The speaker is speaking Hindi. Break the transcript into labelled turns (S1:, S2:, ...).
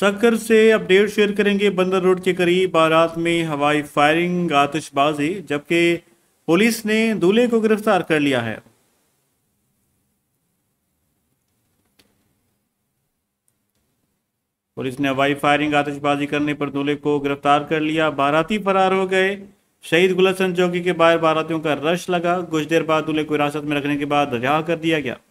S1: सकर से अपडेट शेयर करेंगे बंदर रोड के करीब बारात में हवाई फायरिंग आतिशबाजी जबकि पुलिस ने दूल्हे को गिरफ्तार कर लिया है पुलिस ने हवाई फायरिंग आतिशबाजी करने पर दूल्हे को गिरफ्तार कर लिया बाराती फरार हो गए शहीद गुलसन चौकी के बाहर बारातियों का रश लगा कुछ देर बाद दूल्हे को हिरासत में रखने के बाद रिहा कर दिया गया